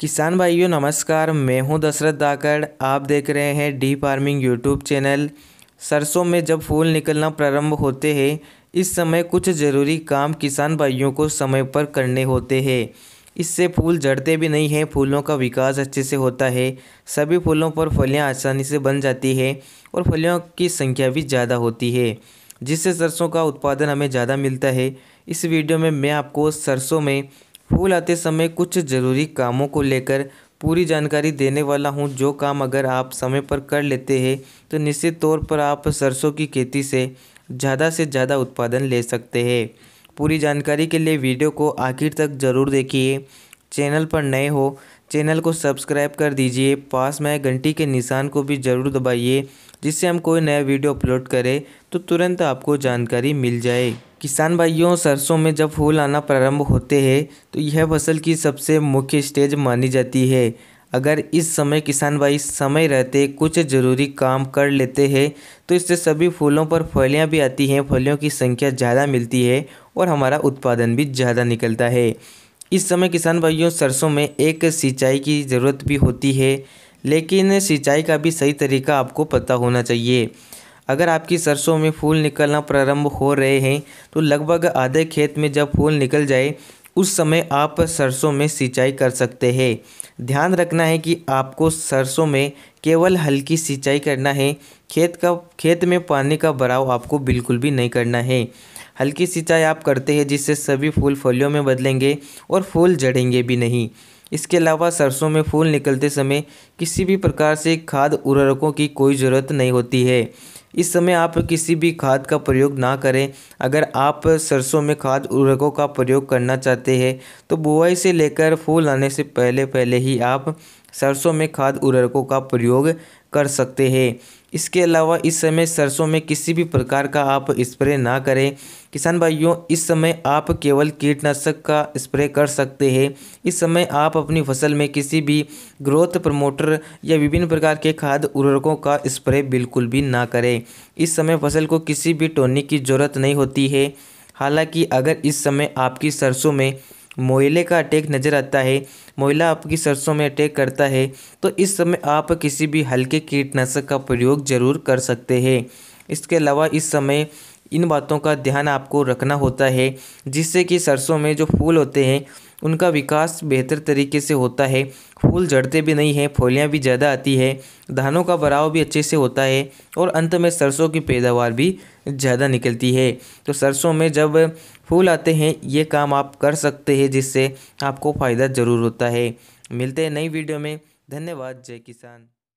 किसान भाइयों नमस्कार मैं हूं दशरथ दाकड़ आप देख रहे हैं डी फार्मिंग यूट्यूब चैनल सरसों में जब फूल निकलना प्रारंभ होते हैं इस समय कुछ ज़रूरी काम किसान भाइयों को समय पर करने होते हैं इससे फूल झड़ते भी नहीं हैं फूलों का विकास अच्छे से होता है सभी फूलों पर फलियाँ आसानी से बन जाती है और फलियों की संख्या भी ज़्यादा होती है जिससे सरसों का उत्पादन हमें ज़्यादा मिलता है इस वीडियो में मैं आपको सरसों में फूल आते समय कुछ ज़रूरी कामों को लेकर पूरी जानकारी देने वाला हूँ जो काम अगर आप समय पर कर लेते हैं तो निश्चित तौर पर आप सरसों की खेती से ज़्यादा से ज़्यादा उत्पादन ले सकते हैं पूरी जानकारी के लिए वीडियो को आखिर तक ज़रूर देखिए चैनल पर नए हो चैनल को सब्सक्राइब कर दीजिए पास में घंटी के निशान को भी ज़रूर दबाइए जिससे हम कोई नया वीडियो अपलोड करें तो तुरंत आपको जानकारी मिल जाए किसान भाइयों सरसों में जब फूल आना प्रारंभ होते हैं तो यह फसल की सबसे मुख्य स्टेज मानी जाती है अगर इस समय किसान भाई समय रहते कुछ ज़रूरी काम कर लेते हैं तो इससे सभी फूलों पर फलियां भी आती हैं फलियों की संख्या ज़्यादा मिलती है और हमारा उत्पादन भी ज़्यादा निकलता है इस समय किसान भाइयों सरसों में एक सिंचाई की ज़रूरत भी होती है लेकिन सिंचाई का भी सही तरीका आपको पता होना चाहिए अगर आपकी सरसों में फूल निकलना प्रारंभ हो रहे हैं तो लगभग आधे खेत में जब फूल निकल जाए उस समय आप सरसों में सिंचाई कर सकते हैं ध्यान रखना है कि आपको सरसों में केवल हल्की सिंचाई करना है खेत का खेत में पानी का भराव आपको बिल्कुल भी नहीं करना है हल्की सिंचाई आप करते हैं जिससे सभी फूल फलियों में बदलेंगे और फूल जड़ेंगे भी नहीं इसके अलावा सरसों में फूल निकलते समय किसी भी प्रकार से खाद उर्वरकों की कोई ज़रूरत नहीं होती है इस समय आप किसी भी खाद का प्रयोग ना करें अगर आप सरसों में खाद उर्वरकों का प्रयोग करना चाहते हैं तो बुआई से लेकर फूल आने से पहले पहले ही आप सरसों में खाद उर्वरकों का प्रयोग कर सकते हैं इसके अलावा इस समय सरसों में किसी भी प्रकार का आप स्प्रे ना करें किसान भाइयों इस समय आप केवल कीटनाशक का स्प्रे कर सकते हैं इस समय आप अपनी फसल में किसी भी ग्रोथ प्रमोटर या विभिन्न प्रकार के खाद उर्वरकों का स्प्रे बिल्कुल भी ना करें इस समय फसल को किसी भी टोनिक की ज़रूरत नहीं होती है हालांकि अगर इस समय आपकी सरसों में मोयले का अटैक नज़र आता है मोयला आपकी सरसों में अटैक करता है तो इस समय आप किसी भी हल्के कीटनाशक का प्रयोग ज़रूर कर सकते हैं इसके अलावा इस समय इन बातों का ध्यान आपको रखना होता है जिससे कि सरसों में जो फूल होते हैं उनका विकास बेहतर तरीके से होता है फूल जड़ते भी नहीं हैं फोलियाँ भी ज़्यादा आती है धानों का भराव भी अच्छे से होता है और अंत में सरसों की पैदावार भी ज़्यादा निकलती है तो सरसों में जब फूल आते हैं ये काम आप कर सकते हैं जिससे आपको फ़ायदा ज़रूर होता है मिलते हैं नई वीडियो में धन्यवाद जय किसान